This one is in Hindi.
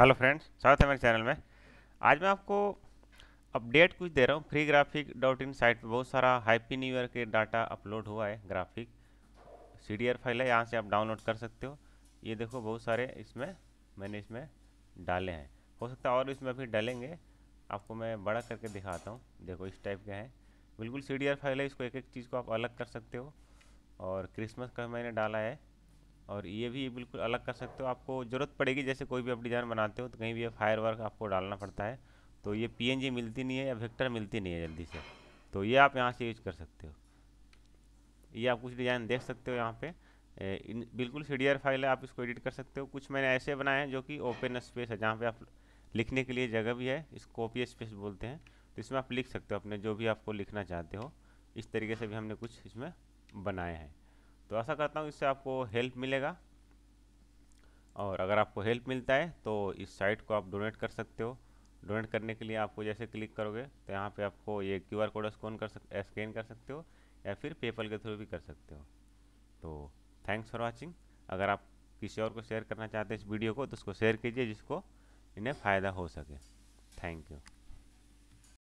हेलो फ्रेंड्स स्वागत है मेरे चैनल में आज मैं आपको अपडेट कुछ दे रहा हूँ free graphic dot in site पर बहुत सारा हैप्पी न्यू ईयर के डाटा अपलोड हुआ है graphic C D R file है यहाँ से आप डाउनलोड कर सकते हो ये देखो बहुत सारे इसमें मैंने इसमें डाले हैं हो सकता है और इसमें भी डालेंगे आपको मैं बड़ा करके दिखाता हूँ देखो इस टाइप के हैं बिल्कुल सी डी आर फाइल है इसको एक एक चीज़ को आप अलग कर सकते हो और क्रिसमस का मैंने डाला है और ये भी बिल्कुल अलग कर सकते हो आपको ज़रूरत पड़ेगी जैसे कोई भी आप डिज़ाइन बनाते हो तो कहीं भी फायर वर्क आपको डालना पड़ता है तो ये पी मिलती नहीं है या वेक्टर मिलती नहीं है जल्दी से तो ये आप यहाँ से यूज कर सकते हो ये आप कुछ डिज़ाइन देख सकते हो यहाँ पे इन बिल्कुल सी फाइल है आप इसको एडिट कर सकते हो कुछ मैंने ऐसे बनाए हैं जो कि ओपन स्पेस है जहाँ पे आप लिखने के लिए जगह भी है इस कॉपी स्पेस बोलते हैं तो इसमें आप लिख सकते हो अपने जो भी आपको लिखना चाहते हो इस तरीके से भी हमने कुछ इसमें बनाए हैं तो ऐसा करता हूँ इससे आपको हेल्प मिलेगा और अगर आपको हेल्प मिलता है तो इस साइट को आप डोनेट कर सकते हो डोनेट करने के लिए आपको जैसे क्लिक करोगे तो यहाँ पे आपको ये क्यू आर कोड स्कैन कर सक स्कैन कर सकते हो या फिर पेपल के थ्रू भी कर सकते हो तो थैंक्स फॉर वाचिंग अगर आप किसी और को शेयर करना चाहते हैं इस वीडियो को तो उसको शेयर कीजिए जिसको इन्हें फ़ायदा हो सके थैंक यू